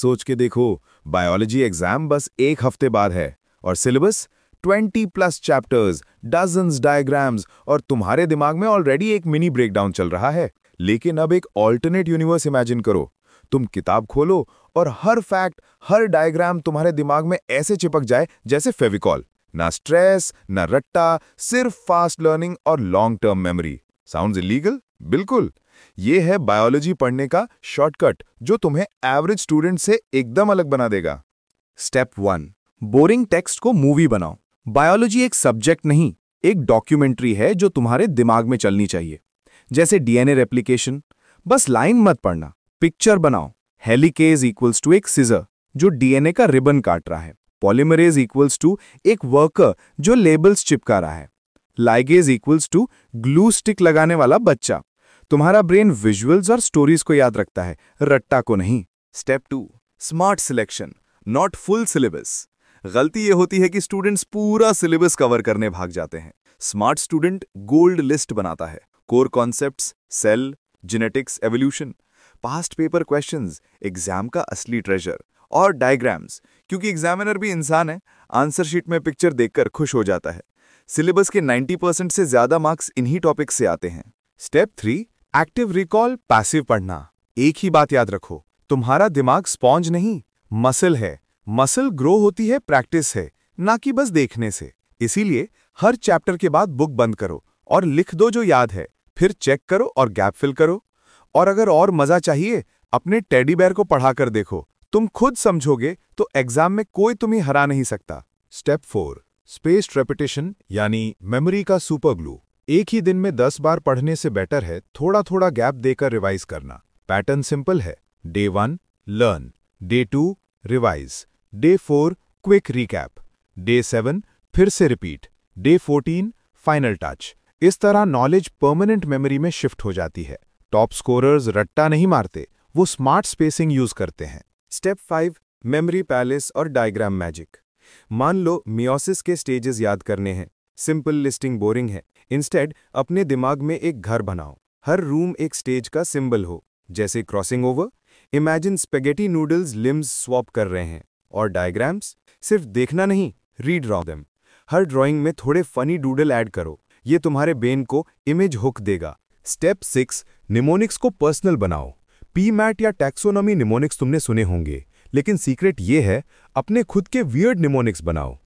सोच के देखो बायोलॉजी एग्जाम बस एक हफ्ते बाद है और syllabus 20 plus chapters dozens diagrams और तुम्हारे दिमाग में ऑलरेडी एक मिनी ब्रेकडाउन चल रहा है लेकिन अब एक ऑल्टरनेट यूनिवर्स इमेजिन करो तुम किताब खोलो और हर फैक्ट हर डायग्राम तुम्हारे दिमाग में ऐसे चिपक जाए जैसे फेविकॉल ना स्ट्रेस ना रट्टा सिर्फ फास्ट लर्निंग और long term memory sound illegal बिल्कुल ये है बायोलॉजी पढ़ने का शॉर्टकट जो तुम्हें एवरेज स्टूडेंट से एकदम अलग बना देगा स्टेप वन बोरिंग टेक्स्ट को मूवी बनाओ बायोलॉजी एक सब्जेक्ट नहीं एक डॉक्यूमेंट्री है जो तुम्हारे दिमाग में चलनी चाहिए जैसे डीएनए रेप्लीकेशन बस लाइन मत पढ़ना पिक्चर बनाओ हेलीकेज इक्वल्स टू एक सीजर जो डीएनए का रिबन काट रहा है पॉलीमरेज इक्वल्स टू एक वर्कर जो लेबल्स चिपका रहा है ligase equals to glue stick लगाने वाला बच्चा तुम्हारा ब्रेन विजुअल्स और स्टोरीज को याद रखता है रट्टा को नहीं step two smart selection not full syllabus गलती ये होती है कि स्टूडेंट्स पूरा सिलेबस कवर करने भाग जाते हैं स्मार्ट स्टूडेंट गोल्ड लिस्ट बनाता है core concept cell genetics evolution past paper question exam का असली ट्रेजर और डायग्राम्स क्योंकि एग्जामिनर भी इंसान है आंसर शीट में पिक्चर देखकर खुश हो जाता है सिलेबस के 90 परसेंट से ज्यादा मार्क्स इन्हीं टॉपिक से आते हैं step three active recall passive पढ़ना एक ही बात याद रखो तुम्हारा दिमाग स्पॉन्ज नहीं मसल है मसल ग्रो होती है प्रैक्टिस है ना कि बस देखने से इसीलिए हर चैप्टर के बाद बुक बंद करो और लिख दो जो याद है फिर चेक करो और गैप फिल करो और अगर और मजा चाहिए अपने टेडी बैर को पढ़ाकर देखो तुम खुद समझोगे तो एग्जाम में कोई तुम्हें हरा नहीं सकता स्टेप फोर स्पेस रेपिटेशन यानी मेमोरी का सुपर ग्लू एक ही दिन में दस बार पढ़ने से बेटर है थोड़ा थोड़ा गैप देकर रिवाइज करना पैटर्न सिंपल है day one learn day two revise day four quick recap day seven फिर से repeat day fourteen final touch इस तरह नॉलेज परमानेंट मेमोरी में शिफ्ट हो जाती है टॉप स्कोरर्स रट्टा नहीं मारते वो स्मार्ट स्पेसिंग यूज करते हैं स्टेप फाइव मेमोरी पैलेस और डायग्राम मैजिक मान लो मियोसिस के स्टेजेस याद करने हैं सिंपल लिस्टिंग बोरिंग है इंस्टेड अपने दिमाग में एक घर बनाओ हर रूम एक स्टेज का सिंबल हो जैसे crossing over imagine spaghetti noodles limbs swap कर रहे हैं और डायग्राम्स सिर्फ देखना नहीं रीड्रॉ देम हर ड्राइंग में थोड़े फनी डूडल ऐड करो ये तुम्हारे बेन को इमेज हुक देगा स्टेप सिक्स निमोनिक्स को पर्सनल बनाओ पी मैट या टैक्सोनॉमी निमोनिक्स तुमने सुने होंगे लेकिन सीक्रेट ये है अपने खुद के वियर्ड निमोनिक्स बनाओ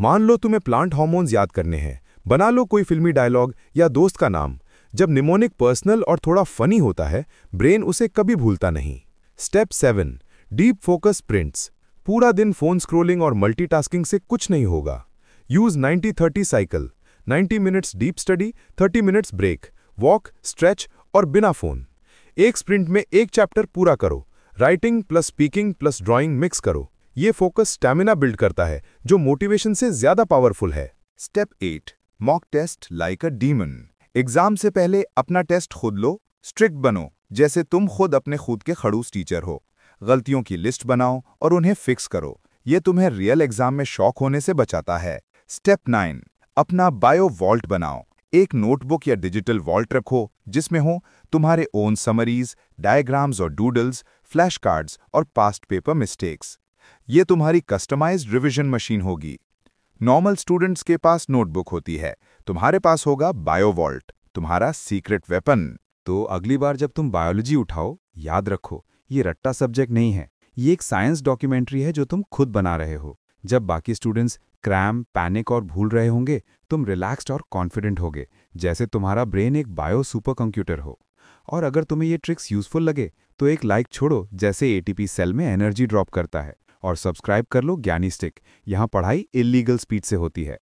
मान लो तुम्हें प्लांट हॉर्मोन्स याद करने हैं बना लो कोई फिल्मी डायलॉग या दोस्त का नाम जब निमोनिक पर्सनल और थोड़ा फनी होता है ब्रेन उसे कभी भूलता नहीं step seven deep focus prints पूरा दिन फोन स्क्रोलिंग और मल्टीटास्किंग से कुछ नहीं होगा use 90-30 cycle 90 minutes deep study 30 minutes break walk stretch और बिना फ़ोन एक स्प्रिंट में एक चैप्टर पूरा करो writing plus speaking plus drawing mix करो ये फोकस स्टैमिना बिल्ड करता है जो मोटिवेशन से ज्यादा पावरफुल है step eight mock test like a demon exam से पहले अपना टेस्ट खुद लो स्ट्रिक्ट बनो जैसे तुम खुद अपने खुद के खड़ूस टीचर हो गलतियों की लिस्ट बनाओ और उन्हें फिक्स करो ये तुम्हें रियल एग्जाम में शौक होने से बचाता है स्टेप नाइन अपना बायो वॉल्ट बनाओ एक नोटबुक या डिजिटल वॉल्ट रखो जिसमें हो तुम्हारे ओन समरीज डायग्राम्स और डूडल्स फ्लैश कार्ड्स और पास्ट पेपर मिस्टेक्स ये तुम्हारी कस्टमाइज रिविजन मशीन होगी नॉर्मल स्टूडेंट्स के पास नोटबुक होती है तुम्हारे पास होगा बायोवॉल्ट तुम्हारा सीक्रेट वेपन तो अगली बार जब तुम बायोलॉजी उठाओ याद रखो ये रट्टा सब्जेक्ट नहीं है ये एक साइंस डॉक्यूमेंट्री है जो तुम खुद बना रहे हो जब बाकी स्टूडेंट्स क्रैम पैनिक और भूल रहे होंगे तुम रिलैक्स्ड और कॉन्फिडेंट होगे जैसे तुम्हारा ब्रेन एक बायो सुपर कंप्यूटर हो और अगर तुम्हें ये ट्रिक्स यूजफुल लगे तो एक लाइक छोड़ो जैसे एटीपी सेल में एनर्जी ड्रॉप करता है और सब्सक्राइब कर लो ज्ञानी स्टिक यहाँ पढ़ाई इलीगल स्पीड से होती है